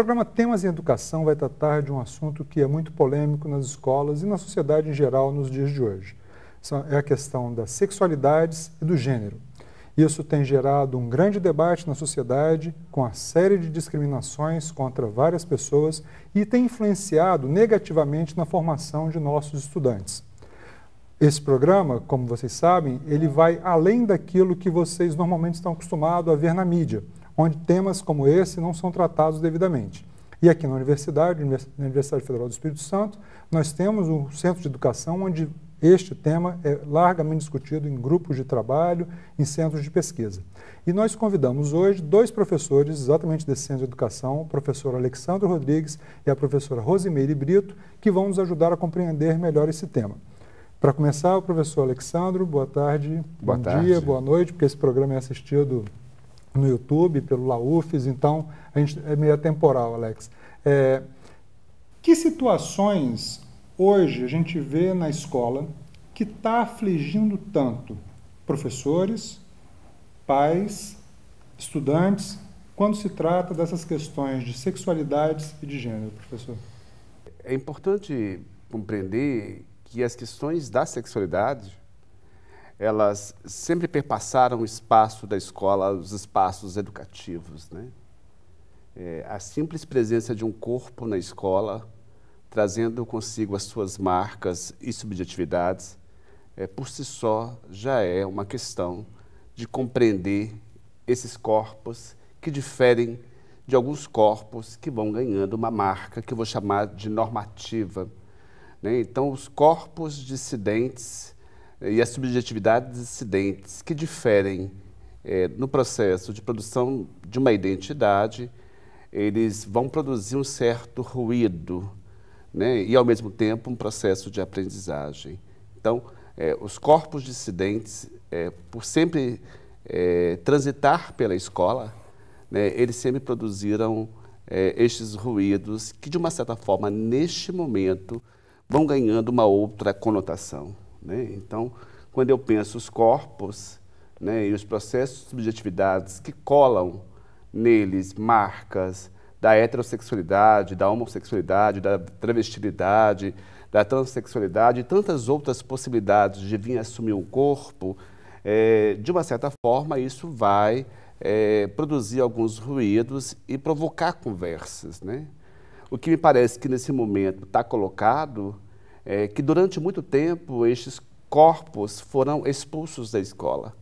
programa Temas em Educação vai tratar de um assunto que é muito polêmico nas escolas e na sociedade em geral nos dias de hoje. É a questão das sexualidades e do gênero. Isso tem gerado um grande debate na sociedade, com a série de discriminações contra várias pessoas e tem influenciado negativamente na formação de nossos estudantes. Esse programa, como vocês sabem, ele vai além daquilo que vocês normalmente estão acostumados a ver na mídia onde temas como esse não são tratados devidamente. E aqui na Universidade, na Universidade Federal do Espírito Santo, nós temos um centro de educação onde este tema é largamente discutido em grupos de trabalho, em centros de pesquisa. E nós convidamos hoje dois professores exatamente desse centro de educação, o professor Alexandre Rodrigues e a professora Rosimeire Brito, que vão nos ajudar a compreender melhor esse tema. Para começar, o professor Alexandre, boa tarde, boa bom tarde. dia, boa noite, porque esse programa é assistido no YouTube, pelo Laufes, então a gente é meio atemporal, Alex. É, que situações hoje a gente vê na escola que está afligindo tanto professores, pais, estudantes, quando se trata dessas questões de sexualidades e de gênero, professor? É importante compreender que as questões da sexualidade elas sempre perpassaram o espaço da escola, os espaços educativos. Né? É, a simples presença de um corpo na escola, trazendo consigo as suas marcas e subjetividades, é, por si só já é uma questão de compreender esses corpos que diferem de alguns corpos que vão ganhando uma marca que eu vou chamar de normativa. Né? Então, os corpos dissidentes e as subjetividades dissidentes que diferem é, no processo de produção de uma identidade, eles vão produzir um certo ruído né? e, ao mesmo tempo, um processo de aprendizagem. Então, é, os corpos dissidentes, é, por sempre é, transitar pela escola, né, eles sempre produziram é, estes ruídos que, de uma certa forma, neste momento, vão ganhando uma outra conotação. Né? Então, quando eu penso os corpos né, e os processos de subjetividades que colam neles marcas da heterossexualidade, da homossexualidade, da travestilidade, da transexualidade e tantas outras possibilidades de vir assumir um corpo, é, de uma certa forma isso vai é, produzir alguns ruídos e provocar conversas. Né? O que me parece que nesse momento está colocado é, que durante muito tempo estes corpos foram expulsos da escola.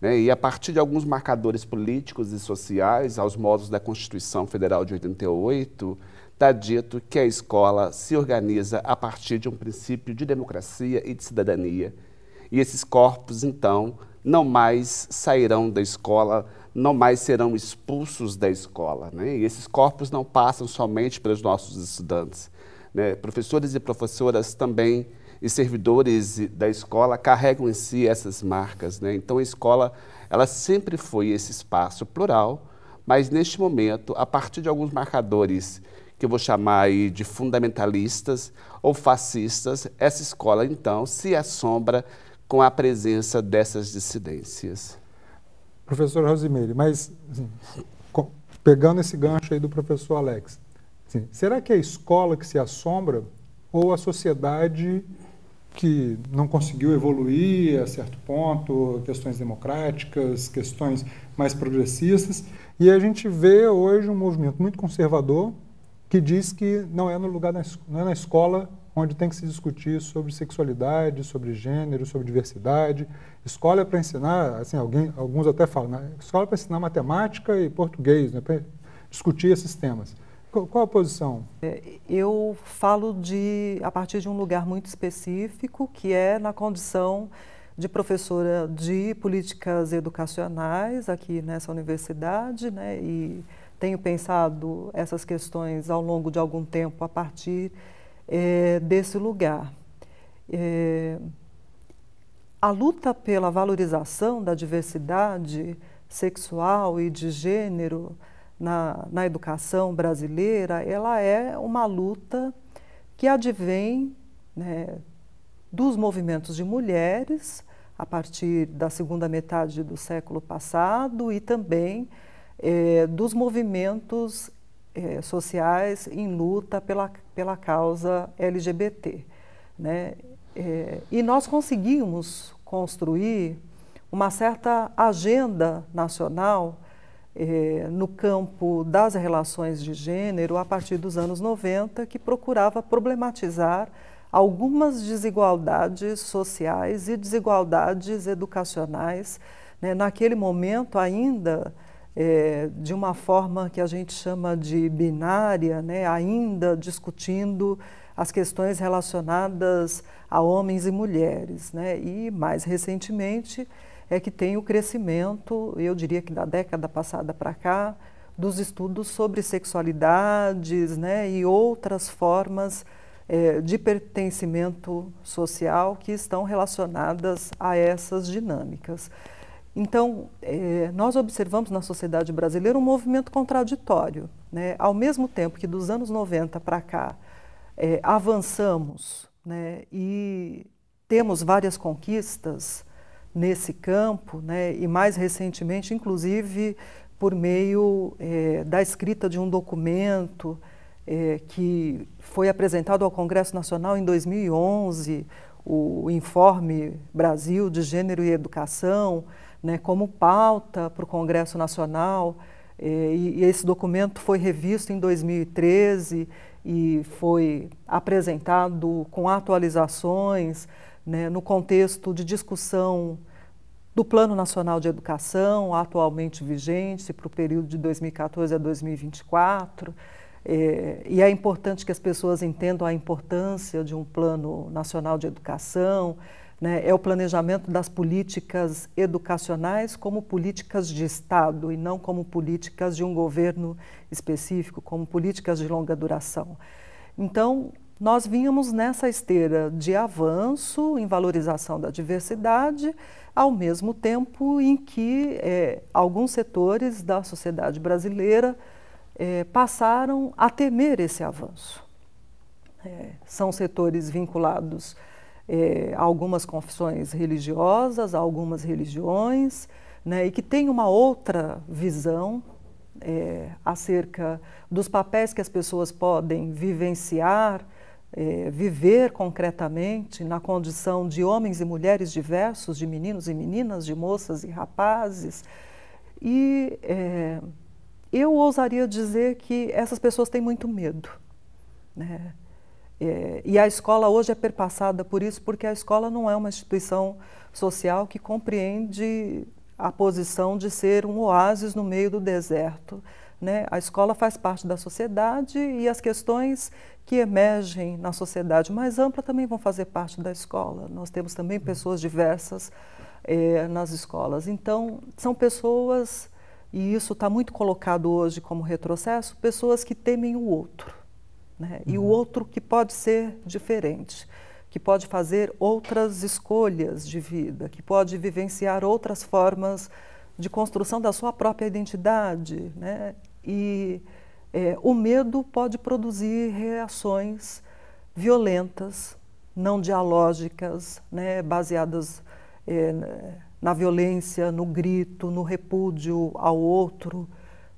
Né? E a partir de alguns marcadores políticos e sociais, aos modos da Constituição Federal de 88, está dito que a escola se organiza a partir de um princípio de democracia e de cidadania. E esses corpos, então, não mais sairão da escola, não mais serão expulsos da escola. Né? E esses corpos não passam somente pelos nossos estudantes, né? Professores e professoras também e servidores da escola carregam em si essas marcas. Né? Então, a escola ela sempre foi esse espaço plural, mas neste momento, a partir de alguns marcadores que eu vou chamar aí de fundamentalistas ou fascistas, essa escola, então, se assombra com a presença dessas dissidências. Professor Rosemary, mas assim, pegando esse gancho aí do professor Alex, Sim. Será que é a escola que se assombra ou a sociedade que não conseguiu evoluir a certo ponto, questões democráticas, questões mais progressistas? E a gente vê hoje um movimento muito conservador que diz que não é no lugar da, não é na escola onde tem que se discutir sobre sexualidade, sobre gênero, sobre diversidade. Escola é para ensinar, assim, alguém, alguns até falam, né? escola é para ensinar matemática e português, né? para discutir esses temas. Qual a posição? É, eu falo de a partir de um lugar muito específico, que é na condição de professora de políticas educacionais aqui nessa universidade, né? E tenho pensado essas questões ao longo de algum tempo a partir é, desse lugar. É, a luta pela valorização da diversidade sexual e de gênero na, na educação brasileira, ela é uma luta que advém né, dos movimentos de mulheres a partir da segunda metade do século passado e também eh, dos movimentos eh, sociais em luta pela, pela causa LGBT. Né? Eh, e nós conseguimos construir uma certa agenda nacional eh, no campo das relações de gênero a partir dos anos 90, que procurava problematizar algumas desigualdades sociais e desigualdades educacionais. Né? Naquele momento, ainda eh, de uma forma que a gente chama de binária, né? ainda discutindo as questões relacionadas a homens e mulheres. Né? E, mais recentemente, é que tem o crescimento, eu diria que da década passada para cá, dos estudos sobre sexualidades né, e outras formas é, de pertencimento social que estão relacionadas a essas dinâmicas. Então, é, nós observamos na sociedade brasileira um movimento contraditório. Né? Ao mesmo tempo que dos anos 90 para cá é, avançamos né, e temos várias conquistas, nesse campo, né, e mais recentemente, inclusive, por meio é, da escrita de um documento é, que foi apresentado ao Congresso Nacional em 2011, o Informe Brasil de Gênero e Educação, né, como pauta para o Congresso Nacional. É, e, e esse documento foi revisto em 2013 e foi apresentado com atualizações né, no contexto de discussão do Plano Nacional de Educação, atualmente vigente, para o período de 2014 a 2024. É, e é importante que as pessoas entendam a importância de um Plano Nacional de Educação, né, é o planejamento das políticas educacionais como políticas de Estado e não como políticas de um governo específico, como políticas de longa duração. Então, nós vínhamos nessa esteira de avanço em valorização da diversidade, ao mesmo tempo em que é, alguns setores da sociedade brasileira é, passaram a temer esse avanço. É, são setores vinculados a algumas confissões religiosas, a algumas religiões, né, e que têm uma outra visão acerca dos papéis que as pessoas podem vivenciar é, viver concretamente na condição de homens e mulheres diversos, de meninos e meninas, de moças e rapazes. E é, eu ousaria dizer que essas pessoas têm muito medo. Né? É, e a escola hoje é perpassada por isso, porque a escola não é uma instituição social que compreende a posição de ser um oásis no meio do deserto. Né? A escola faz parte da sociedade e as questões que emergem na sociedade mais ampla também vão fazer parte da escola. Nós temos também hum. pessoas diversas eh, nas escolas. Então, são pessoas, e isso está muito colocado hoje como retrocesso, pessoas que temem o outro. Né? E uhum. o outro que pode ser diferente, que pode fazer outras escolhas de vida, que pode vivenciar outras formas de construção da sua própria identidade, né? E é, o medo pode produzir reações violentas, não dialógicas, né, baseadas é, na violência, no grito, no repúdio ao outro,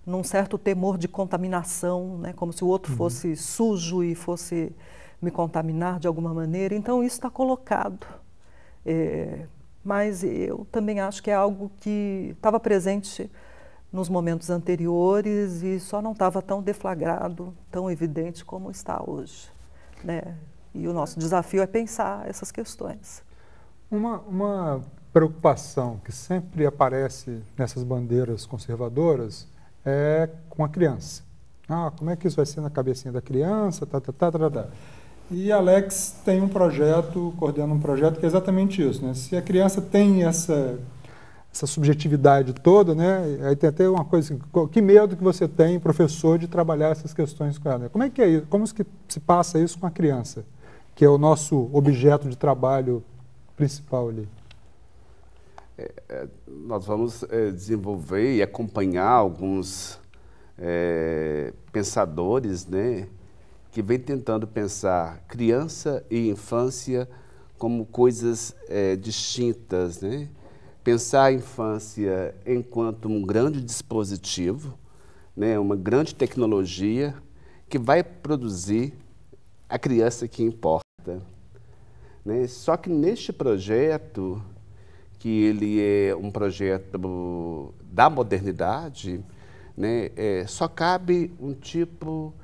num certo temor de contaminação, né, como se o outro uhum. fosse sujo e fosse me contaminar de alguma maneira. Então, isso está colocado. É, mas eu também acho que é algo que estava presente nos momentos anteriores e só não estava tão deflagrado, tão evidente como está hoje. Né? E o nosso desafio é pensar essas questões. Uma, uma preocupação que sempre aparece nessas bandeiras conservadoras é com a criança. Ah, como é que isso vai ser na cabecinha da criança? Tá, tá, tá, tá, tá. tá. E Alex tem um projeto, coordena um projeto que é exatamente isso. Né? Se a criança tem essa essa subjetividade toda, né? Aí tem até uma coisa assim, que medo que você tem, professor, de trabalhar essas questões com ela. Como é que é isso? Como é que se passa isso com a criança, que é o nosso objeto de trabalho principal ali? É, é, nós vamos é, desenvolver e acompanhar alguns é, pensadores, né? Que vem tentando pensar criança e infância como coisas é, distintas, né? pensar a infância enquanto um grande dispositivo, né, uma grande tecnologia que vai produzir a criança que importa. Né? Só que neste projeto, que ele é um projeto da modernidade, né, é, só cabe um tipo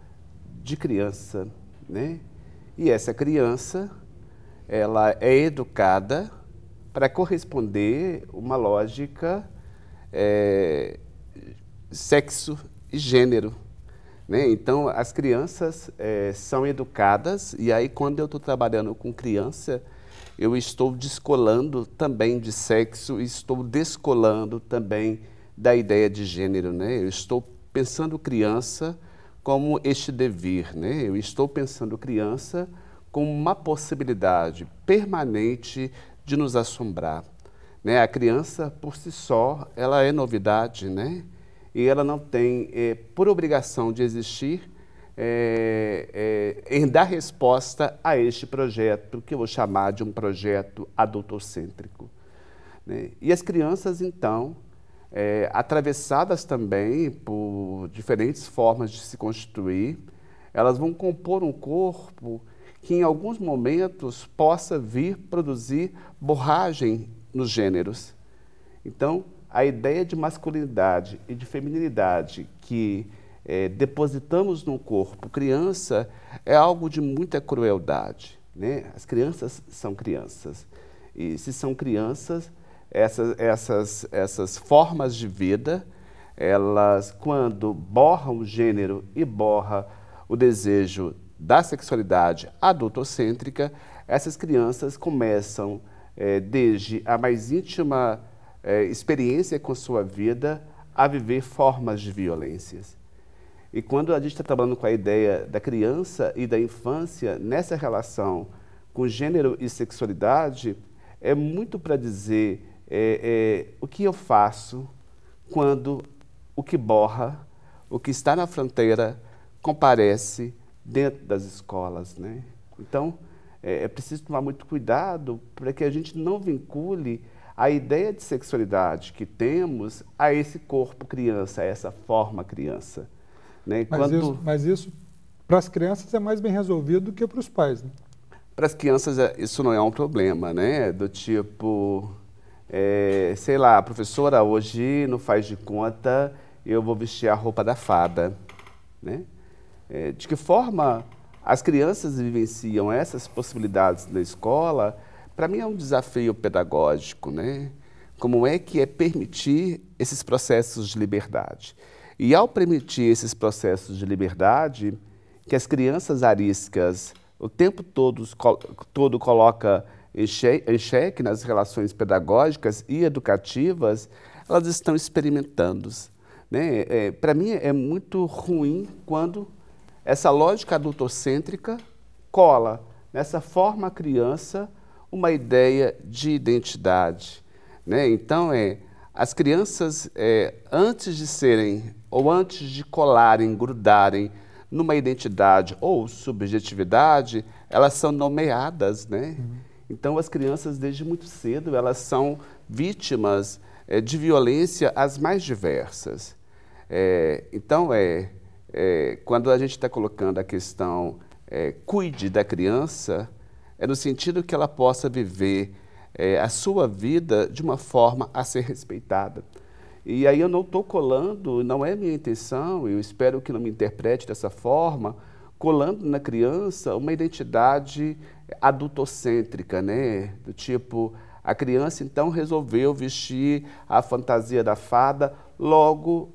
de criança. Né? E essa criança, ela é educada para corresponder uma lógica é, sexo e gênero. Né? Então, as crianças é, são educadas, e aí, quando eu estou trabalhando com criança, eu estou descolando também de sexo, estou descolando também da ideia de gênero. Né? Eu estou pensando criança como este devir, né? eu estou pensando criança como uma possibilidade permanente de nos assombrar. Né? A criança, por si só, ela é novidade, né? E ela não tem, é, por obrigação de existir, é, é, em dar resposta a este projeto, que eu vou chamar de um projeto adultocêntrico. Né? E as crianças, então, é, atravessadas também por diferentes formas de se constituir, elas vão compor um corpo que em alguns momentos possa vir produzir borragem nos gêneros. Então, a ideia de masculinidade e de feminilidade que é, depositamos no corpo criança é algo de muita crueldade. Né? As crianças são crianças. E se são crianças, essas, essas, essas formas de vida, elas, quando borram o gênero e borra o desejo da sexualidade adultocêntrica, essas crianças começam a é, desde a mais íntima é, experiência com sua vida a viver formas de violências. E quando a gente está trabalhando com a ideia da criança e da infância nessa relação com gênero e sexualidade, é muito para dizer é, é, o que eu faço quando o que borra, o que está na fronteira, comparece dentro das escolas. Né? Então, é, é preciso tomar muito cuidado para que a gente não vincule a ideia de sexualidade que temos a esse corpo criança, a essa forma criança. Né? Mas, isso, mas isso para as crianças é mais bem resolvido do que para os pais. Né? Para as crianças é, isso não é um problema, né? É do tipo, é, sei lá, professora, hoje não faz de conta, eu vou vestir a roupa da fada, né? É, de que forma as crianças vivenciam essas possibilidades na escola, para mim é um desafio pedagógico, né? Como é que é permitir esses processos de liberdade? E ao permitir esses processos de liberdade, que as crianças ariscas o tempo todo, todo coloca em xeque nas relações pedagógicas e educativas, elas estão experimentando. Né? É, Para mim é muito ruim quando essa lógica adultocêntrica cola nessa forma criança uma ideia de identidade. Né? Então, é, as crianças, é, antes de serem ou antes de colarem, grudarem numa identidade ou subjetividade, elas são nomeadas. Né? Uhum. Então, as crianças, desde muito cedo, elas são vítimas é, de violência as mais diversas. É, então, é, é, quando a gente está colocando a questão é, cuide da criança, é no sentido que ela possa viver é, a sua vida de uma forma a ser respeitada. E aí eu não estou colando, não é minha intenção, eu espero que não me interprete dessa forma, colando na criança uma identidade adultocêntrica, né? Do tipo, a criança então resolveu vestir a fantasia da fada, logo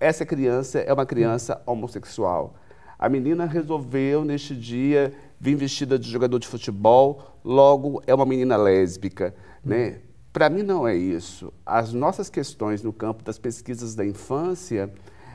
essa criança é uma criança homossexual. A menina resolveu, neste dia, vir vestida de jogador de futebol, logo é uma menina lésbica. Né? Para mim, não é isso. As nossas questões no campo das pesquisas da infância,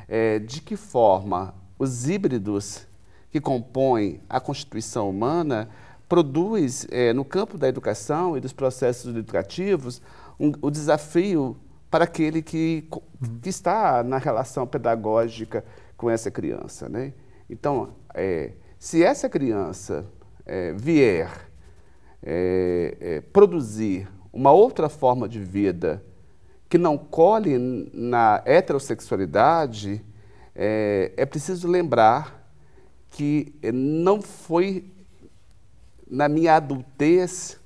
é, de que forma os híbridos que compõem a constituição humana produz, é, no campo da educação e dos processos educativos, um, o desafio para aquele que, uhum. que está na relação pedagógica com essa criança. Né? Então, é, se essa criança é, vier é, é produzir uma outra forma de vida que não colhe na heterossexualidade, é, é preciso lembrar que não foi na minha adultez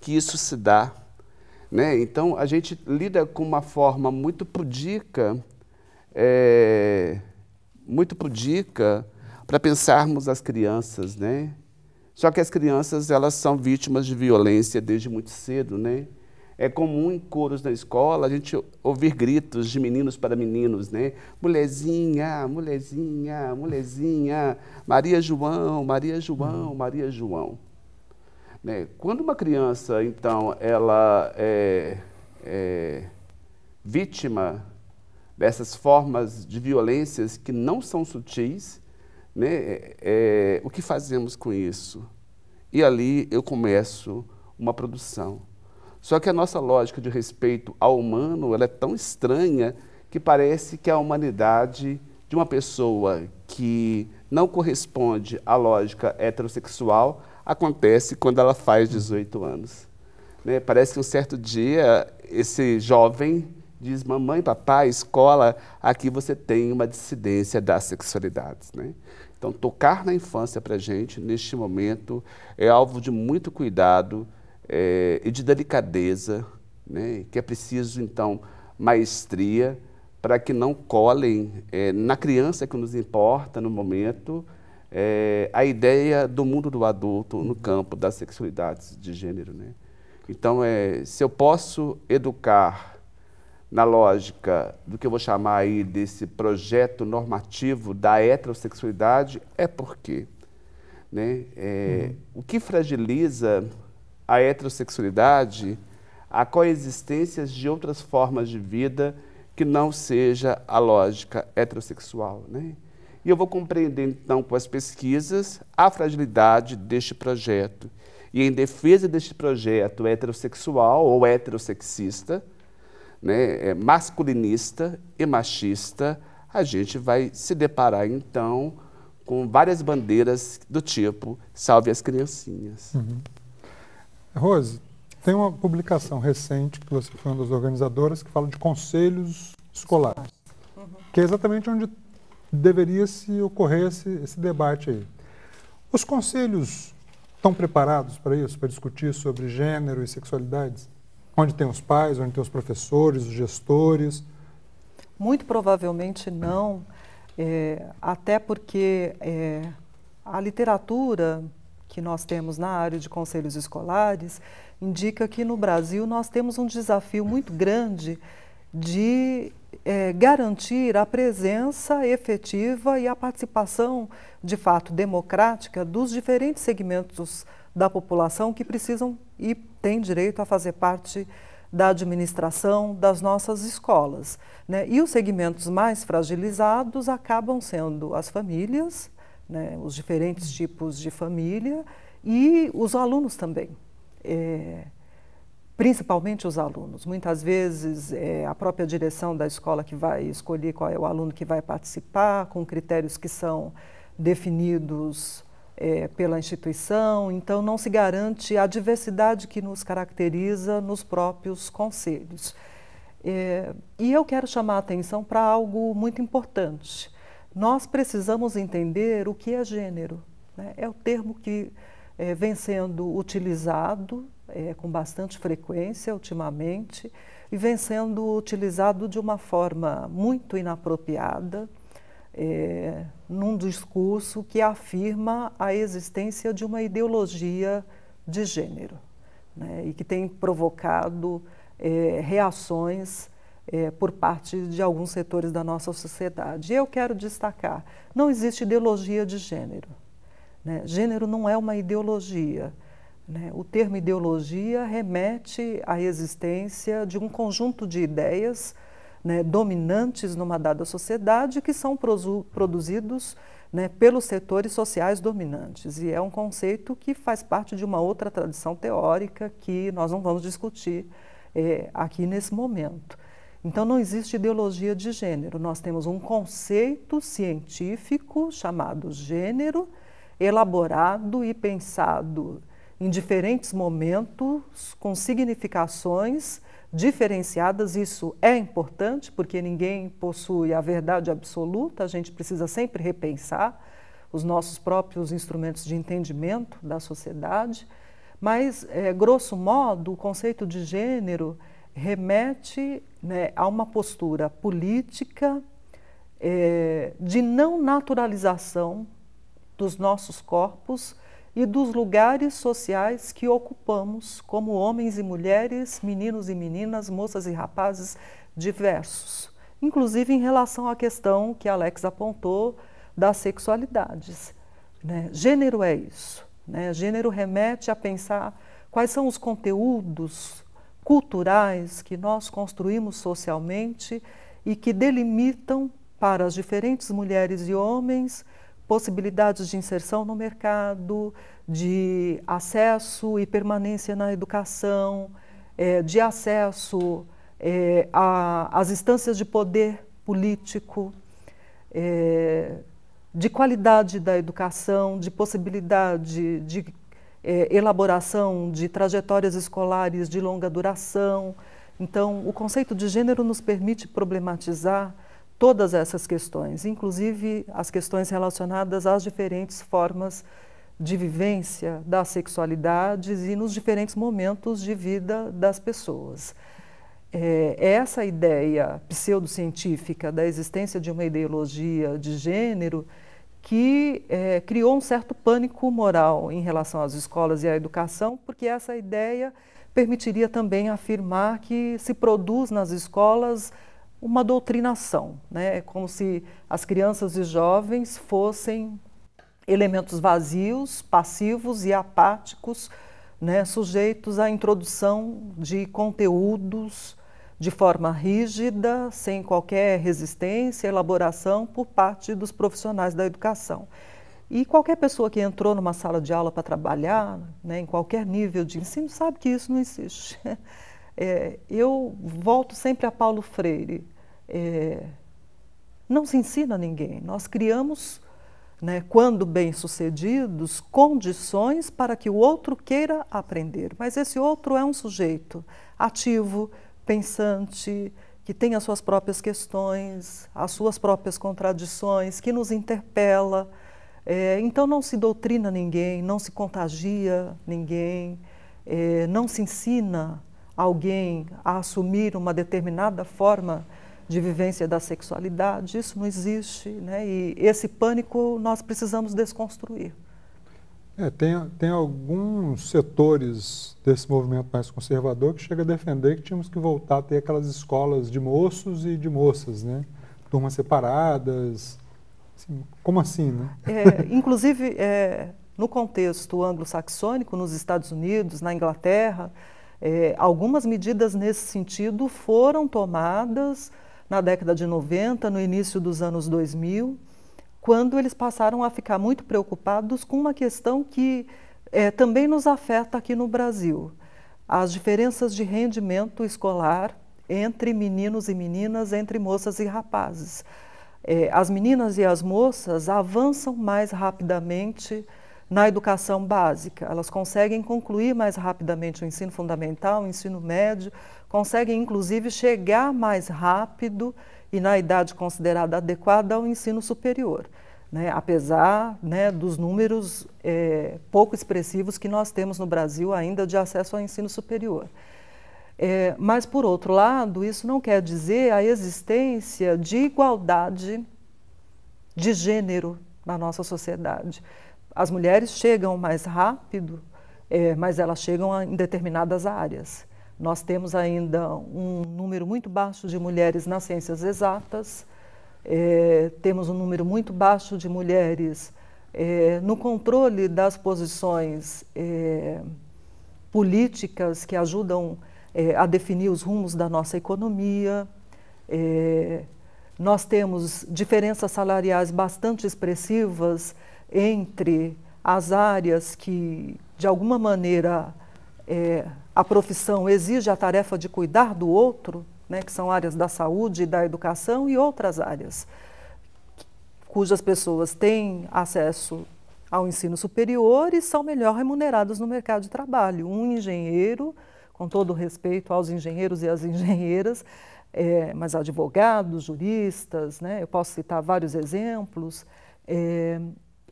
que isso se dá né? Então, a gente lida com uma forma muito pudica, é, muito pudica, para pensarmos as crianças, né? Só que as crianças, elas são vítimas de violência desde muito cedo, né? É comum em coros na escola a gente ouvir gritos de meninos para meninos, né? Mulherzinha, mulherzinha, mulherzinha, Maria João, Maria João, Maria João. Né? Quando uma criança, então, ela é, é vítima dessas formas de violências que não são sutis, né? É, é, o que fazemos com isso? E ali eu começo uma produção. Só que a nossa lógica de respeito ao humano ela é tão estranha que parece que a humanidade de uma pessoa que não corresponde à lógica heterossexual acontece quando ela faz 18 anos. Né? Parece que um certo dia esse jovem diz: Mamãe, papai, escola, aqui você tem uma dissidência das sexualidades. Né? Então, tocar na infância para a gente, neste momento, é alvo de muito cuidado é, e de delicadeza, né? que é preciso, então, maestria para que não colhem é, na criança que nos importa no momento é, a ideia do mundo do adulto no campo das sexualidades de gênero. Né? Então, é, se eu posso educar na lógica do que eu vou chamar aí desse projeto normativo da heterossexualidade, é porque né? É, uhum. O que fragiliza a heterossexualidade, a coexistência de outras formas de vida que não seja a lógica heterossexual. Né? E eu vou compreender, então, com as pesquisas, a fragilidade deste projeto. E em defesa deste projeto heterossexual ou heterossexista, né, é, masculinista e machista, a gente vai se deparar, então, com várias bandeiras do tipo salve as criancinhas. Uhum. Rose, tem uma publicação recente, que você foi uma das organizadoras, que fala de conselhos escolares, uhum. que é exatamente onde deveria se ocorrer esse, esse debate aí. Os conselhos estão preparados para isso, para discutir sobre gênero e sexualidades? Onde tem os pais, onde tem os professores, os gestores? Muito provavelmente não, é, até porque é, a literatura que nós temos na área de conselhos escolares indica que no Brasil nós temos um desafio muito grande de é, garantir a presença efetiva e a participação, de fato, democrática dos diferentes segmentos da população que precisam e têm direito a fazer parte da administração das nossas escolas. Né? E os segmentos mais fragilizados acabam sendo as famílias, né? os diferentes tipos de família e os alunos também é, principalmente os alunos. Muitas vezes é a própria direção da escola que vai escolher qual é o aluno que vai participar, com critérios que são definidos é, pela instituição, então não se garante a diversidade que nos caracteriza nos próprios conselhos. É, e eu quero chamar a atenção para algo muito importante. Nós precisamos entender o que é gênero. Né? É o termo que é, vem sendo utilizado é, com bastante frequência ultimamente e vem sendo utilizado de uma forma muito inapropriada, é, num discurso que afirma a existência de uma ideologia de gênero né, e que tem provocado é, reações é, por parte de alguns setores da nossa sociedade. E eu quero destacar: não existe ideologia de gênero. Né? Gênero não é uma ideologia. Né? O termo ideologia remete à existência de um conjunto de ideias né, dominantes numa dada sociedade que são produzidos né, pelos setores sociais dominantes. E é um conceito que faz parte de uma outra tradição teórica que nós não vamos discutir é, aqui nesse momento. Então, não existe ideologia de gênero. Nós temos um conceito científico chamado gênero, elaborado e pensado em diferentes momentos, com significações diferenciadas. Isso é importante, porque ninguém possui a verdade absoluta, a gente precisa sempre repensar os nossos próprios instrumentos de entendimento da sociedade. Mas, é, grosso modo, o conceito de gênero remete né, a uma postura política é, de não naturalização dos nossos corpos e dos lugares sociais que ocupamos como homens e mulheres, meninos e meninas, moças e rapazes diversos, inclusive em relação à questão que Alex apontou das sexualidades. Né? Gênero é isso. Né? Gênero remete a pensar quais são os conteúdos culturais que nós construímos socialmente e que delimitam para as diferentes mulheres e homens possibilidades de inserção no mercado, de acesso e permanência na educação, é, de acesso é, às instâncias de poder político, é, de qualidade da educação, de possibilidade de é, elaboração de trajetórias escolares de longa duração. Então, o conceito de gênero nos permite problematizar todas essas questões, inclusive as questões relacionadas às diferentes formas de vivência das sexualidades e nos diferentes momentos de vida das pessoas. É, essa ideia pseudocientífica da existência de uma ideologia de gênero que é, criou um certo pânico moral em relação às escolas e à educação, porque essa ideia permitiria também afirmar que se produz nas escolas uma doutrinação, né? É como se as crianças e jovens fossem elementos vazios, passivos e apáticos, né? sujeitos à introdução de conteúdos de forma rígida, sem qualquer resistência, elaboração por parte dos profissionais da educação. E qualquer pessoa que entrou numa sala de aula para trabalhar, né, em qualquer nível de ensino, sabe que isso não existe. É, eu volto sempre a Paulo Freire. É, não se ensina a ninguém. Nós criamos, né, quando bem-sucedidos, condições para que o outro queira aprender. Mas esse outro é um sujeito ativo, pensante, que tem as suas próprias questões, as suas próprias contradições, que nos interpela. É, então não se doutrina ninguém, não se contagia ninguém, é, não se ensina alguém a assumir uma determinada forma de vivência da sexualidade, isso não existe, né? E esse pânico nós precisamos desconstruir. É, tem, tem alguns setores desse movimento mais conservador que chega a defender que tínhamos que voltar a ter aquelas escolas de moços e de moças, né? Turmas separadas. Assim, como assim, né? É, inclusive, é, no contexto anglo-saxônico, nos Estados Unidos, na Inglaterra, é, algumas medidas nesse sentido foram tomadas na década de 90, no início dos anos 2000, quando eles passaram a ficar muito preocupados com uma questão que é, também nos afeta aqui no Brasil: as diferenças de rendimento escolar entre meninos e meninas, entre moças e rapazes. É, as meninas e as moças avançam mais rapidamente na educação básica. Elas conseguem concluir mais rapidamente o ensino fundamental, o ensino médio, conseguem inclusive chegar mais rápido e na idade considerada adequada ao ensino superior. Né, apesar né, dos números é, pouco expressivos que nós temos no Brasil ainda de acesso ao ensino superior. É, mas, por outro lado, isso não quer dizer a existência de igualdade de gênero na nossa sociedade. As mulheres chegam mais rápido, é, mas elas chegam em determinadas áreas. Nós temos ainda um número muito baixo de mulheres nas ciências exatas, é, temos um número muito baixo de mulheres é, no controle das posições é, políticas que ajudam é, a definir os rumos da nossa economia. É, nós temos diferenças salariais bastante expressivas entre as áreas que, de alguma maneira, é, a profissão exige a tarefa de cuidar do outro, né, que são áreas da saúde e da educação, e outras áreas cujas pessoas têm acesso ao ensino superior e são melhor remunerados no mercado de trabalho. Um engenheiro, com todo respeito aos engenheiros e às engenheiras, é, mas advogados, juristas, né, eu posso citar vários exemplos, é,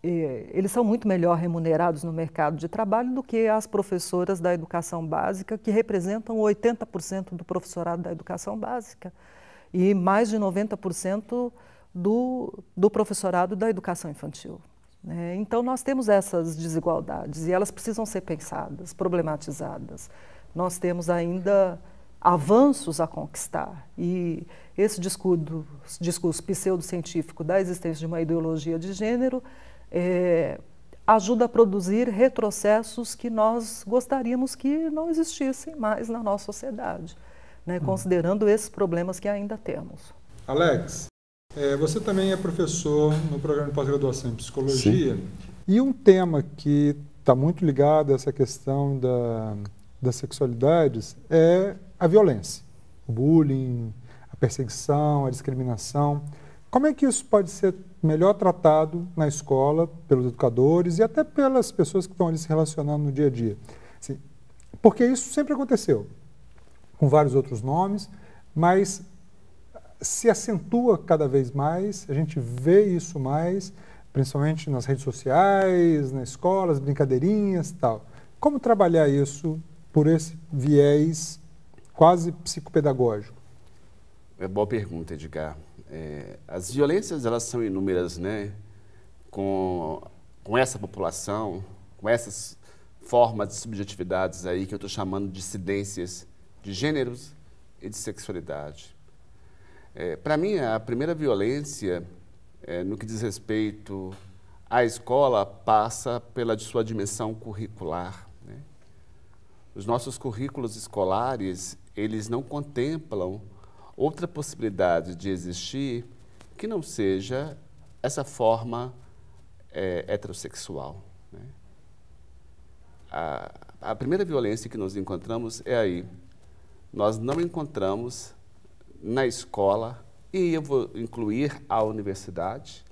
é, eles são muito melhor remunerados no mercado de trabalho do que as professoras da educação básica, que representam 80% do professorado da educação básica e mais de 90% do, do professorado da educação infantil. Né? Então, nós temos essas desigualdades e elas precisam ser pensadas, problematizadas. Nós temos ainda avanços a conquistar. E esse discurso, discurso pseudocientífico da existência de uma ideologia de gênero é, ajuda a produzir retrocessos que nós gostaríamos que não existissem mais na nossa sociedade, né, hum. considerando esses problemas que ainda temos. Alex, é, você também é professor no programa de pós-graduação em psicologia. Sim. E um tema que está muito ligado a essa questão da, das sexualidades é a violência, o bullying, a perseguição, a discriminação. Como é que isso pode ser melhor tratado na escola, pelos educadores e até pelas pessoas que estão ali se relacionando no dia a dia. Assim, porque isso sempre aconteceu, com vários outros nomes, mas se acentua cada vez mais, a gente vê isso mais, principalmente nas redes sociais, na escola, as brincadeirinhas tal. Como trabalhar isso por esse viés quase psicopedagógico? É boa pergunta, Edgar. É, as violências elas são inúmeras, né? Com, com essa população, com essas formas de subjetividades aí que eu estou chamando de dissidências de gêneros e de sexualidade. É, Para mim, a primeira violência é, no que diz respeito à escola passa pela sua dimensão curricular. Né? Os nossos currículos escolares eles não contemplam outra possibilidade de existir que não seja essa forma é, heterossexual. Né? A, a primeira violência que nos encontramos é aí. Nós não encontramos na escola, e eu vou incluir a universidade,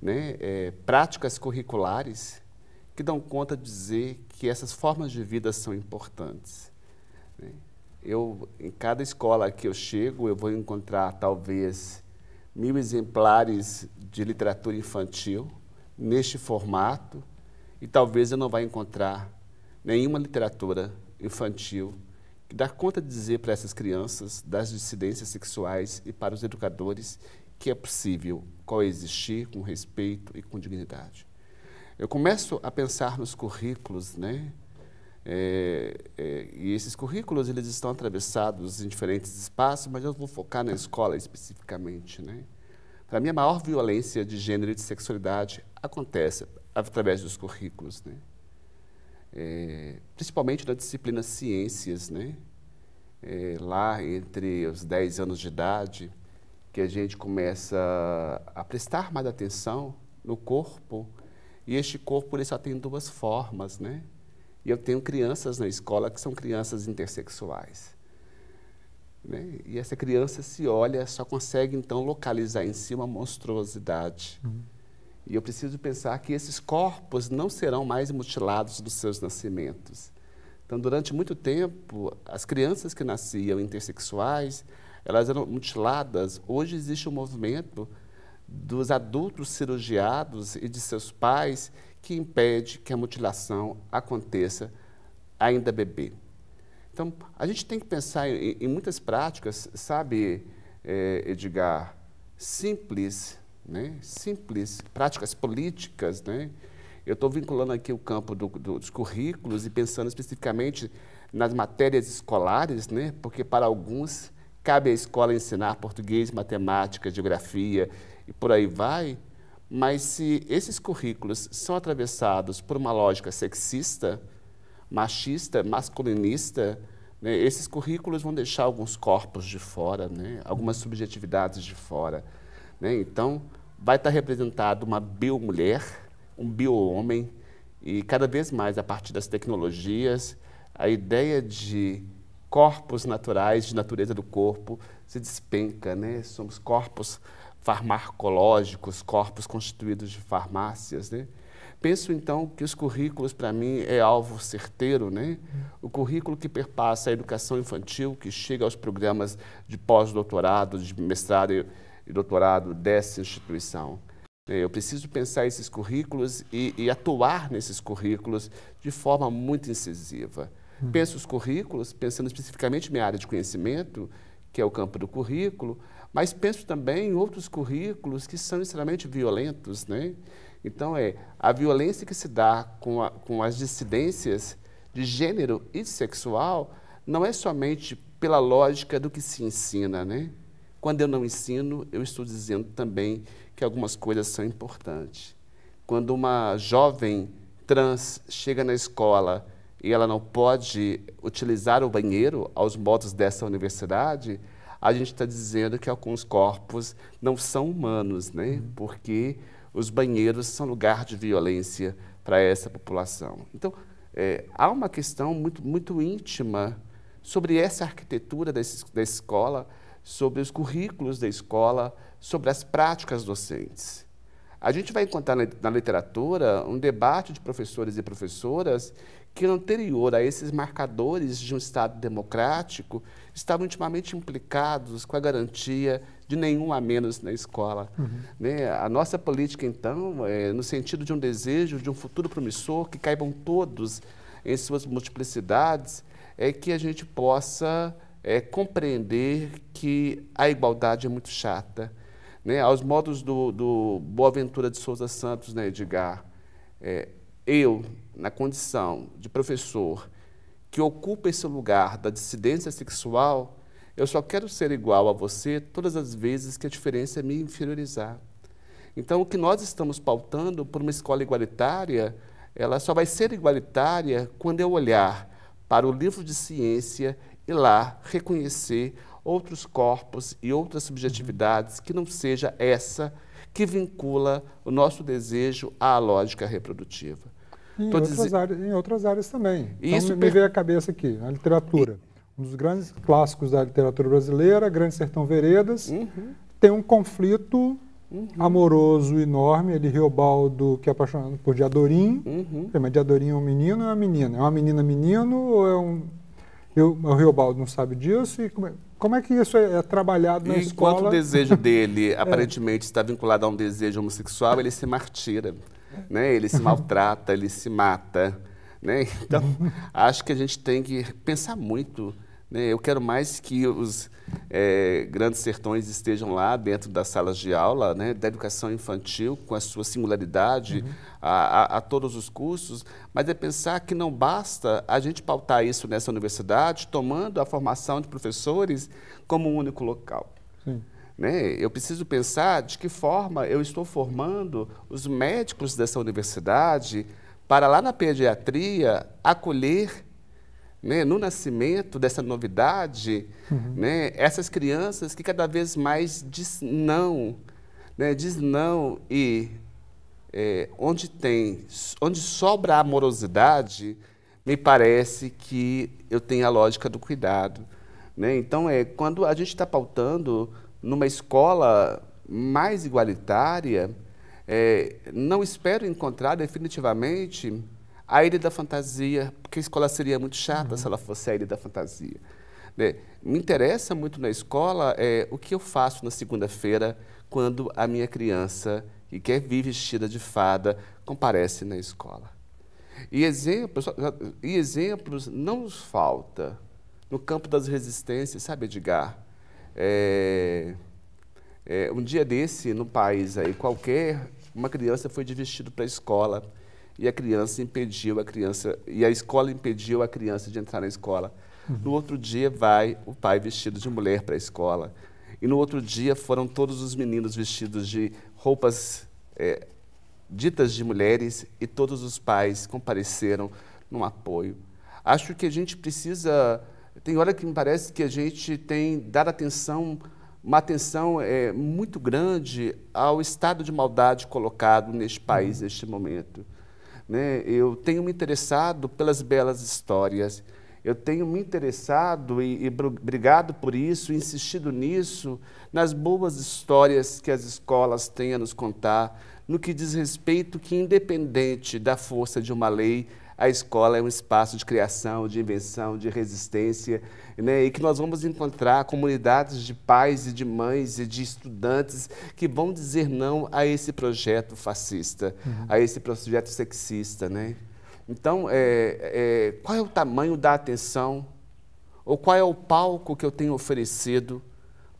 né, é, práticas curriculares que dão conta de dizer que essas formas de vida são importantes. Né? Eu, em cada escola que eu chego, eu vou encontrar talvez mil exemplares de literatura infantil neste formato e talvez eu não vá encontrar nenhuma literatura infantil que dá conta de dizer para essas crianças das dissidências sexuais e para os educadores que é possível coexistir com respeito e com dignidade. Eu começo a pensar nos currículos, né? É, é, e esses currículos eles estão atravessados em diferentes espaços, mas eu vou focar na escola especificamente. Né? Para mim, a maior violência de gênero e de sexualidade acontece através dos currículos, né? É, principalmente na disciplina ciências, né? É, lá entre os 10 anos de idade, que a gente começa a prestar mais atenção no corpo, e este corpo ele só tem duas formas, né? E eu tenho crianças na escola que são crianças intersexuais. Né? E essa criança se olha, só consegue então localizar em si uma monstruosidade. Uhum. E eu preciso pensar que esses corpos não serão mais mutilados dos seus nascimentos. Então, durante muito tempo, as crianças que nasciam intersexuais, elas eram mutiladas. Hoje existe um movimento dos adultos cirurgiados e de seus pais que impede que a mutilação aconteça ainda bebê. Então, a gente tem que pensar em, em muitas práticas, sabe, é, Edgar, simples, né? simples, práticas políticas. Né? Eu estou vinculando aqui o campo do, do, dos currículos e pensando especificamente nas matérias escolares, né? porque para alguns cabe à escola ensinar português, matemática, geografia e por aí vai, mas se esses currículos são atravessados por uma lógica sexista, machista, masculinista, né, esses currículos vão deixar alguns corpos de fora, né, algumas subjetividades de fora. Né? Então, vai estar representado uma biomulher, um bio-homem, e cada vez mais, a partir das tecnologias, a ideia de corpos naturais, de natureza do corpo, se despenca. Né. Somos corpos farmacológicos, corpos constituídos de farmácias, né? Penso então que os currículos para mim é alvo certeiro, né? O currículo que perpassa a educação infantil, que chega aos programas de pós-doutorado, de mestrado e doutorado dessa instituição. É, eu preciso pensar esses currículos e, e atuar nesses currículos de forma muito incisiva. Hum. Penso os currículos, pensando especificamente minha área de conhecimento, que é o campo do currículo, mas penso também em outros currículos que são extremamente violentos, né? Então, é a violência que se dá com, a, com as dissidências de gênero e sexual não é somente pela lógica do que se ensina, né? Quando eu não ensino, eu estou dizendo também que algumas coisas são importantes. Quando uma jovem trans chega na escola e ela não pode utilizar o banheiro aos modos dessa universidade, a gente está dizendo que alguns corpos não são humanos, né? Uhum. Porque os banheiros são lugar de violência para essa população. Então, é, há uma questão muito, muito íntima sobre essa arquitetura desse, da escola, sobre os currículos da escola, sobre as práticas docentes. A gente vai encontrar na, na literatura um debate de professores e professoras que, anterior a esses marcadores de um Estado democrático, estavam intimamente implicados com a garantia de nenhum a menos na escola. Uhum. Né? A nossa política, então, é no sentido de um desejo de um futuro promissor que caibam todos em suas multiplicidades, é que a gente possa é, compreender que a igualdade é muito chata né, aos modos do, do Boaventura de Souza Santos, né, Edgar, é, eu, na condição de professor que ocupa esse lugar da dissidência sexual, eu só quero ser igual a você todas as vezes que a diferença é me inferiorizar. Então, o que nós estamos pautando por uma escola igualitária, ela só vai ser igualitária quando eu olhar para o livro de ciência e lá reconhecer outros corpos e outras subjetividades que não seja essa que vincula o nosso desejo à lógica reprodutiva. Em, outras, áreas, em outras áreas também. Então, isso me, per... me veio à cabeça aqui, a literatura. E... Um dos grandes clássicos da literatura brasileira, Grande Sertão Veredas, uhum. tem um conflito Uhum. amoroso enorme, ele Riobaldo que é apaixonado por Diadorim. Uhum. Mas Diadorim é um menino ou é uma menina? É uma menina menino ou é um o, Rio Riobaldo não sabe disso e como é, como é que isso é, é trabalhado na e escola? Enquanto o desejo dele é. aparentemente está vinculado a um desejo homossexual, ele se martira, né? ele se maltrata, ele se mata. Né? Então, acho que a gente tem que pensar muito né? Eu quero mais que os é, grandes sertões estejam lá dentro das salas de aula, né, da educação infantil, com a sua singularidade uhum. a, a, a, todos os cursos, mas é pensar que não basta a gente pautar isso nessa universidade, tomando a formação de professores como um único local. Sim. Né? Eu preciso pensar de que forma eu estou formando os médicos dessa universidade para lá na pediatria acolher né, no nascimento dessa novidade, uhum. né, essas crianças que cada vez mais diz não, né, diz não e é, onde tem, onde sobra a amorosidade, me parece que eu tenho a lógica do cuidado, né? Então é quando a gente está pautando numa escola mais igualitária, é, não espero encontrar definitivamente a Ilha da Fantasia, porque a escola seria muito chata uhum. se ela fosse a Ilha da Fantasia. Né? Me interessa muito na escola é, o que eu faço na segunda-feira quando a minha criança, que quer vir vestida de fada, comparece na escola. E exemplos, e exemplos não nos falta. No campo das resistências, sabe, Edgar? É, é, um dia desse, num país aí qualquer, uma criança foi de vestido para a escola e a criança impediu a criança e a escola impediu a criança de entrar na escola. Uhum. No outro dia vai o pai vestido de mulher para a escola e no outro dia foram todos os meninos vestidos de roupas é, ditas de mulheres e todos os pais compareceram no apoio. Acho que a gente precisa tem hora que me parece que a gente tem dado atenção, uma atenção é, muito grande ao estado de maldade colocado neste país uhum. neste momento. Né? Eu tenho me interessado pelas belas histórias, eu tenho me interessado e, e brigado por isso, insistido nisso, nas boas histórias que as escolas têm a nos contar, no que diz respeito que, independente da força de uma lei, a escola é um espaço de criação, de invenção, de resistência, né? e que nós vamos encontrar comunidades de pais e de mães e de estudantes que vão dizer não a esse projeto fascista, uhum. a esse projeto sexista. Né? Então, é, é, qual é o tamanho da atenção ou qual é o palco que eu tenho oferecido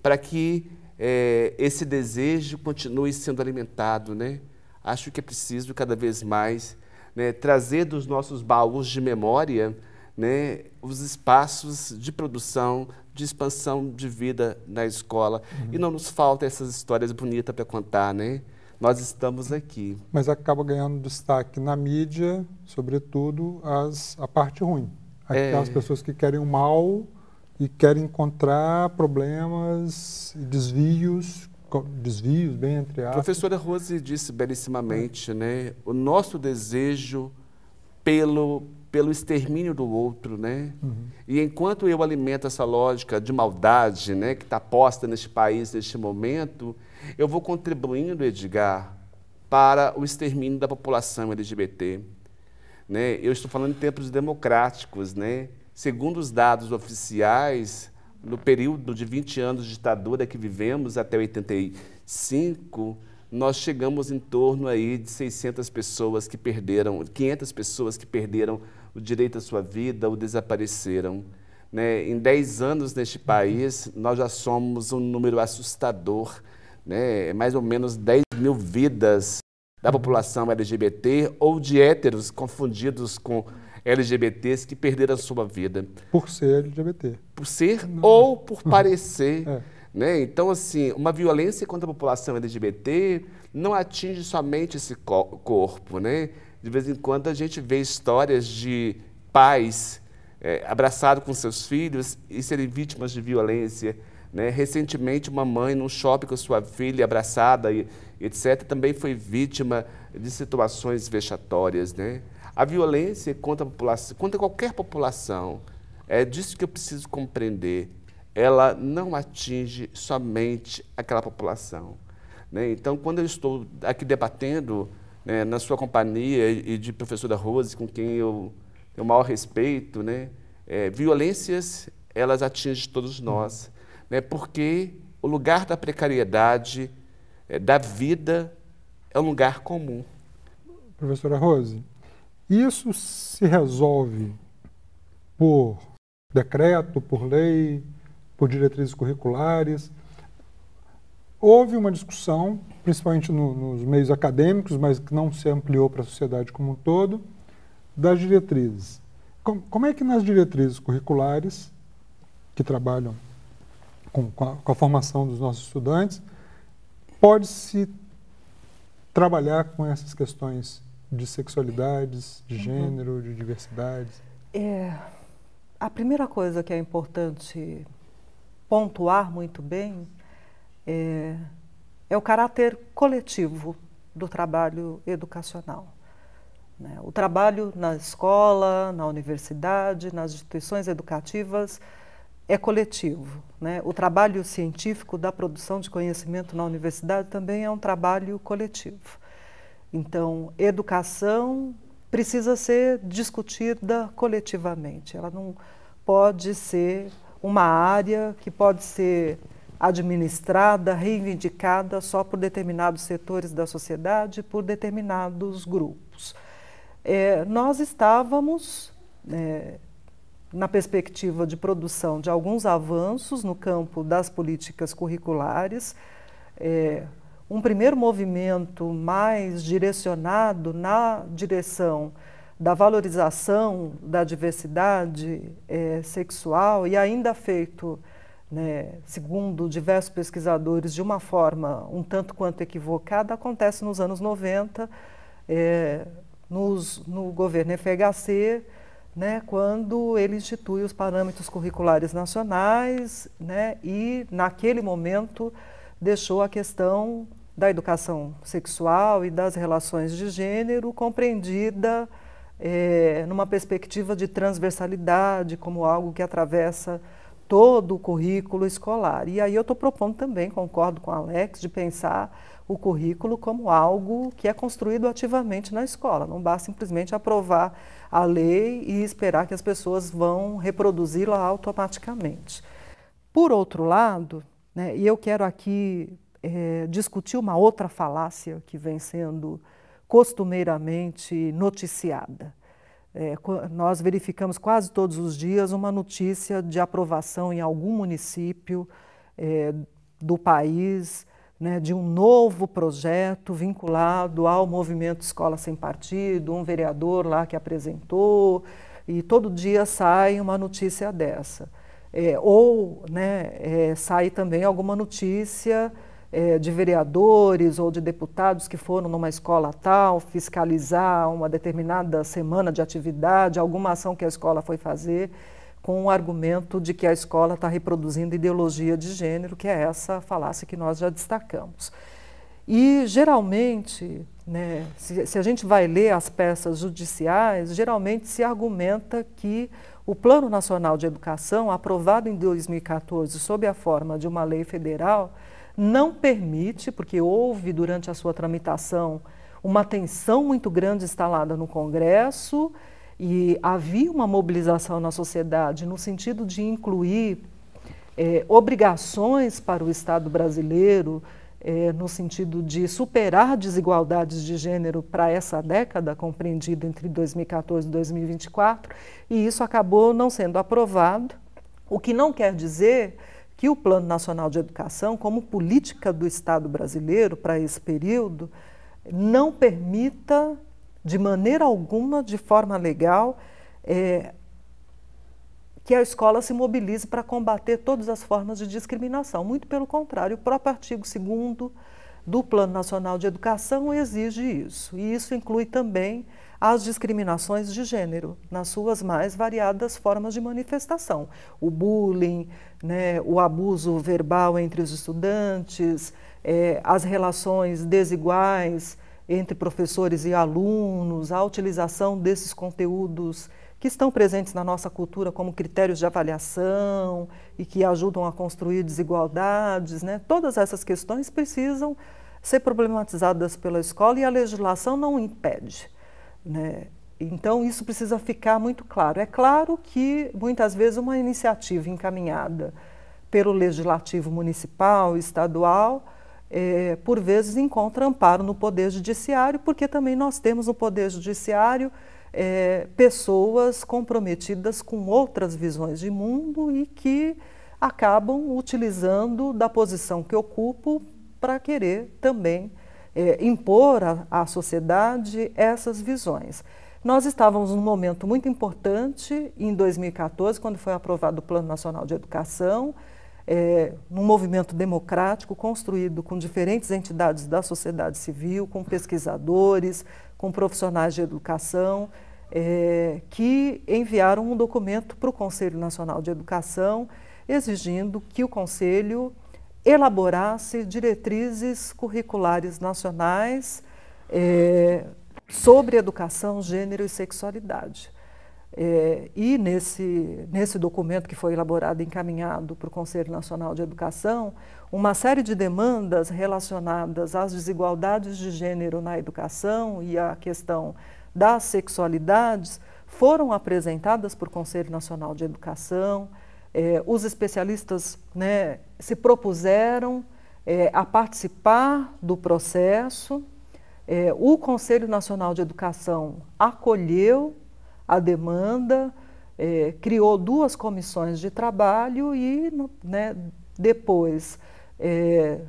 para que é, esse desejo continue sendo alimentado? Né? Acho que é preciso cada vez mais né, trazer dos nossos baús de memória né, os espaços de produção, de expansão de vida na escola. Uhum. E não nos falta essas histórias bonitas para contar, né? Nós estamos aqui. Mas acaba ganhando destaque na mídia, sobretudo, as, a parte ruim. É. Aquelas é... pessoas que querem o mal e querem encontrar problemas e desvios desvios, bem entre aspas. Professora Rose disse belíssimamente, né? O nosso desejo pelo, pelo extermínio do outro, né? Uhum. E enquanto eu alimento essa lógica de maldade, né, que está posta neste país neste momento, eu vou contribuindo, Edgar, para o extermínio da população LGBT, né? Eu estou falando em tempos democráticos, né? Segundo os dados oficiais, no período de 20 anos de ditadura que vivemos até 85, nós chegamos em torno aí de 600 pessoas que perderam, 500 pessoas que perderam o direito à sua vida ou desapareceram. Né? Em 10 anos neste país, nós já somos um número assustador, né? É mais ou menos 10 mil vidas da população LGBT ou de héteros confundidos com LGBTs que perderam a sua vida. Por ser LGBT. Por ser Não. ou por parecer. É. Né? Então, assim, uma violência contra a população LGBT não atinge somente esse co corpo. Né? De vez em quando a gente vê histórias de pais é, abraçados com seus filhos e serem vítimas de violência. Né? Recentemente, uma mãe num shopping com sua filha abraçada, e, etc., também foi vítima de situações vexatórias. Né? A violência contra a população, contra qualquer população, é disso que eu preciso compreender. Ela não atinge somente aquela população. Né? Então, quando eu estou aqui debatendo né, na sua companhia e de professora Rose, com quem eu tenho o maior respeito, né, é, violências elas atingem todos nós, né, porque o lugar da precariedade, é, da vida, é um lugar comum. Professora Rose, isso se resolve por decreto, por lei, por diretrizes curriculares. Houve uma discussão, principalmente no, nos meios acadêmicos, mas que não se ampliou para a sociedade como um todo, das diretrizes. Com, como é que nas diretrizes curriculares, que trabalham com, com, a, com a formação dos nossos estudantes, pode-se trabalhar com essas questões de sexualidades, de uhum. gênero, uhum. de diversidades? É, a primeira coisa que é importante pontuar muito bem é, é o caráter coletivo do trabalho educacional. Né? O trabalho na escola, na universidade, nas instituições educativas é coletivo. Né? O trabalho científico da produção de conhecimento na universidade também é um trabalho coletivo. Então, educação precisa ser discutida coletivamente. Ela não pode ser uma área que pode ser administrada, reivindicada só por determinados setores da sociedade, por determinados grupos. É, nós estávamos é, na perspectiva de produção de alguns avanços no campo das políticas curriculares, é, um primeiro movimento mais direcionado na direção da valorização da diversidade é, sexual e ainda feito, né, segundo diversos pesquisadores, de uma forma um tanto quanto equivocada, acontece nos anos 90, é, eh, nos, no governo FHC, né, quando ele institui os parâmetros curriculares nacionais né, e, naquele momento, deixou a questão da educação sexual e das relações de gênero compreendida é, numa perspectiva de transversalidade, como algo que atravessa todo o currículo escolar. E aí eu estou propondo também, concordo com o Alex, de pensar o currículo como algo que é construído ativamente na escola. Não basta simplesmente aprovar a lei e esperar que as pessoas vão reproduzi-la automaticamente. Por outro lado, né, e eu quero aqui é, discutir uma outra falácia que vem sendo costumeiramente noticiada. É, nós verificamos quase todos os dias uma notícia de aprovação em algum município é, do país né, de um novo projeto vinculado ao movimento Escola Sem Partido, um vereador lá que apresentou, e todo dia sai uma notícia dessa. É, ou né, sai também alguma notícia é, de vereadores ou de deputados que foram numa escola tal fiscalizar uma determinada semana de atividade, alguma ação que a escola foi fazer, com o argumento de que a escola está reproduzindo ideologia de gênero, que é essa falácia que nós já destacamos. E geralmente, né, se, se a gente vai ler as peças judiciais, geralmente se argumenta que o Plano Nacional de Educação, aprovado em 2014 sob a forma de uma lei federal, não permite, porque houve durante a sua tramitação uma tensão muito grande instalada no Congresso e havia uma mobilização na sociedade no sentido de incluir é, obrigações para o Estado brasileiro é, no sentido de superar desigualdades de gênero para essa década compreendida entre 2014 e 2024, e isso acabou não sendo aprovado, o que não quer dizer que o Plano Nacional de Educação, como política do Estado brasileiro para esse período, não permita, de maneira alguma, de forma legal, é, que a escola se mobilize para combater todas as formas de discriminação. Muito pelo contrário, o próprio artigo 2 do Plano Nacional de Educação exige isso. E isso inclui também as discriminações de gênero, nas suas mais variadas formas de manifestação. O bullying, né, o abuso verbal entre os estudantes, é, as relações desiguais entre professores e alunos, a utilização desses conteúdos que estão presentes na nossa cultura como critérios de avaliação e que ajudam a construir desigualdades, né? todas essas questões precisam ser problematizadas pela escola e a legislação não impede. Né? Então, isso precisa ficar muito claro. É claro que, muitas vezes, uma iniciativa encaminhada pelo legislativo municipal, estadual, é, por vezes encontra amparo no Poder Judiciário, porque também nós temos no Poder Judiciário é, pessoas comprometidas com outras visões de mundo e que acabam utilizando da posição que ocupo para querer também é, impor à, à sociedade essas visões. Nós estávamos num momento muito importante em 2014, quando foi aprovado o Plano Nacional de Educação, é, num movimento democrático construído com diferentes entidades da sociedade civil, com pesquisadores, com profissionais de educação, é, que enviaram um documento para o Conselho Nacional de Educação, exigindo que o Conselho elaborasse diretrizes curriculares nacionais. É, sobre educação, gênero e sexualidade. É, e nesse, nesse documento que foi elaborado e encaminhado para o Conselho Nacional de Educação, uma série de demandas relacionadas às desigualdades de gênero na educação e à questão das sexualidades foram apresentadas por Conselho Nacional de Educação. É, os especialistas né, se propuseram é, a participar do processo é, o Conselho Nacional de Educação acolheu a demanda, é, criou duas comissões de trabalho e né, depois é,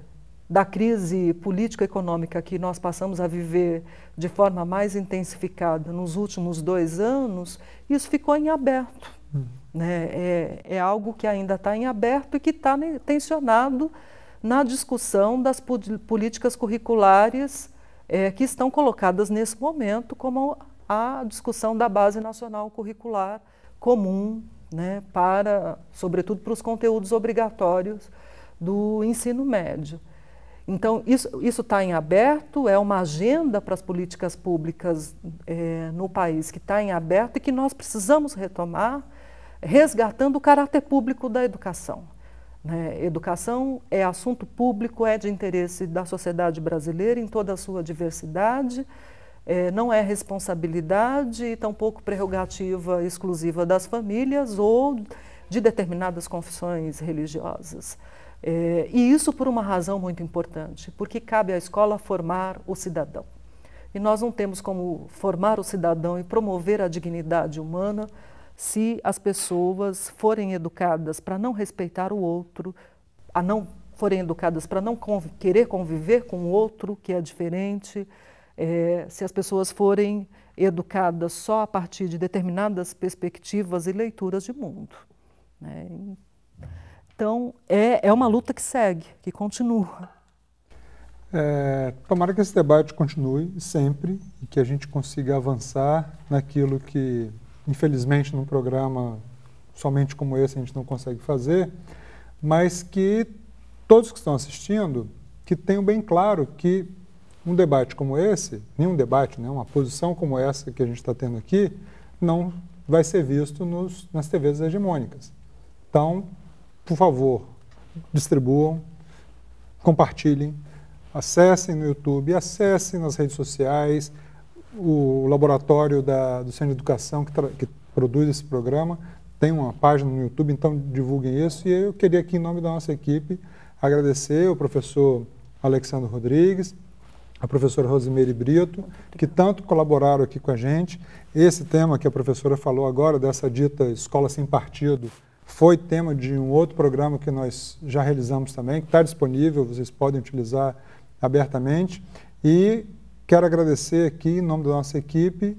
da crise político-econômica que nós passamos a viver de forma mais intensificada nos últimos dois anos, isso ficou em aberto. Uhum. Né? É, é, algo que ainda está em aberto e que está tensionado na discussão das políticas curriculares é, que estão colocadas nesse momento como a discussão da base nacional curricular comum, né, para, sobretudo para os conteúdos obrigatórios do ensino médio. Então, isso está em aberto, é uma agenda para as políticas públicas é, no país que está em aberto e que nós precisamos retomar, resgatando o caráter público da educação. Né? Educação é assunto público, é de interesse da sociedade brasileira em toda a sua diversidade, é, não é responsabilidade e tampouco prerrogativa exclusiva das famílias ou de determinadas confissões religiosas. É, e isso por uma razão muito importante, porque cabe à escola formar o cidadão. E nós não temos como formar o cidadão e promover a dignidade humana se as pessoas forem educadas para não respeitar o outro, a não forem educadas para não conv querer conviver com o outro que é diferente, é, se as pessoas forem educadas só a partir de determinadas perspectivas e leituras de mundo. Né? Então, é, é uma luta que segue, que continua. É, tomara que esse debate continue sempre e que a gente consiga avançar naquilo que infelizmente num programa somente como esse a gente não consegue fazer, mas que todos que estão assistindo que tenham bem claro que um debate como esse, nenhum debate, né, uma posição como essa que a gente está tendo aqui, não vai ser visto nos, nas TVs hegemônicas. Então, por favor, distribuam, compartilhem, acessem no YouTube, acessem nas redes sociais, o laboratório da, do Centro de Educação que, que, produz esse programa tem uma página no YouTube, então divulguem isso. E eu queria aqui, em nome da nossa equipe, agradecer o professor Alexandre Rodrigues, a professora Rosemary Brito, que tanto colaboraram aqui com a gente. Esse tema que a professora falou agora, dessa dita escola sem partido, foi tema de um outro programa que nós já realizamos também, que está disponível, vocês podem utilizar abertamente. E Quero agradecer aqui, em nome da nossa equipe,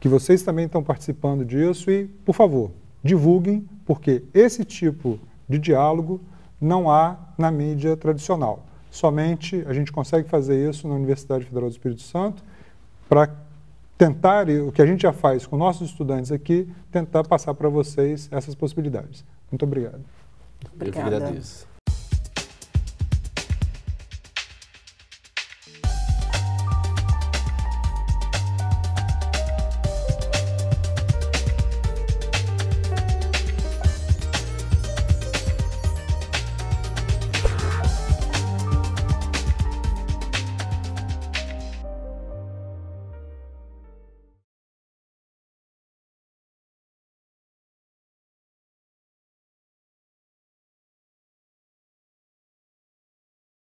que vocês também estão participando disso e, por favor, divulguem, porque esse tipo de diálogo não há na mídia tradicional. Somente a gente consegue fazer isso na Universidade Federal do Espírito Santo para tentar, o que a gente já faz com nossos estudantes aqui, tentar passar para vocês essas possibilidades. Muito obrigado. Obrigada. Eu que agradeço.